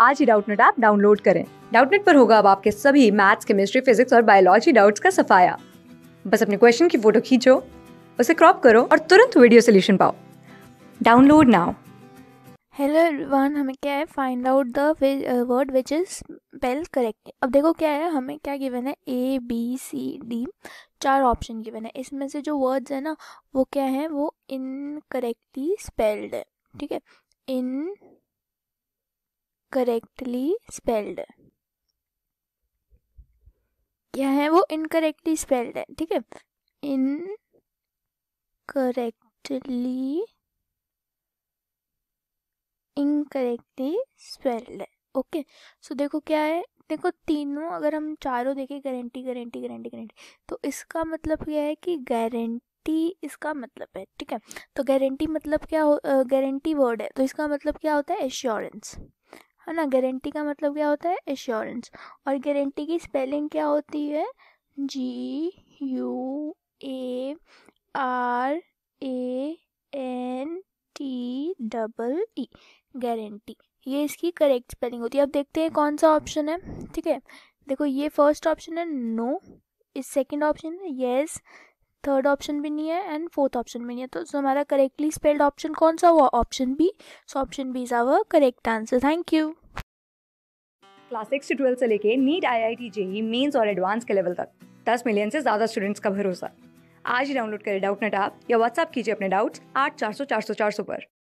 आज ही Doubtnut app download करें डाउटनेट पर होगा अब आपके सभी मैथ्स केमिस्ट्री फिजिक्स और बायोलॉजी डाउट्स का सफाया बस अपने क्वेश्चन की फोटो खींचो उसे क्रॉप करो और तुरंत वीडियो सोल्यूशन पाओ डाउनलोड नाउ हेलो एवरीवन हमें क्या है find out the word which is spell correct अब देखो क्या है हमें क्या गिवन है ए बी सी डी चार ऑप्शन गिवन है इसमें से जो वर्ड्स है ना वो क्या है वो इनकरेक्टली स्पेल्ड है ठीक है इन करेक्टली स्पेल्ड क्या है वो इनकरेक्टली स्पेल्ड है ठीक है इन करेक्टली इनकरेक्टली स्पेल्ड है ओके सो देखो क्या है देखो तीनों अगर हम चारों देखें गारंटी गारंटी गारंटी गारंटी तो इसका मतलब क्या है कि गारंटी इसका मतलब है ठीक है तो गारंटी मतलब क्या हो गारंटी वर्ड है तो इसका मतलब क्या होता है एश्योरेंस है ना गारंटी का मतलब क्या होता है एश्योरेंस और गारंटी की स्पेलिंग क्या होती है G U A R A N T double E guarantee ये इसकी करेक्ट स्पेलिंग होती है अब देखते हैं कौन सा ऑप्शन है ठीक है देखो ये फर्स्ट ऑप्शन है नो इस सेकंड ऑप्शन है येस थर्ड ऑप्शन भी नहीं है एंड फोर्थ ऑप्शन भी नहीं है तो सो हमारा करेक्टली स्पेल्ड ऑप्शन कौन सा हुआ option B so option B is our correct answer thank you class six से ट्वेल्थ से लेके NEET I I T JEE mains और एडवांस के लेवल तक दस मिलियन से ज़्यादा स्टूडेंट्स का भरोसा आज ही डाउनलोड करें डाउट नेट आप या व्हाट्सअप कीजिए अपने डाउट्स आठ चार सौ चार सौ चार सौ पर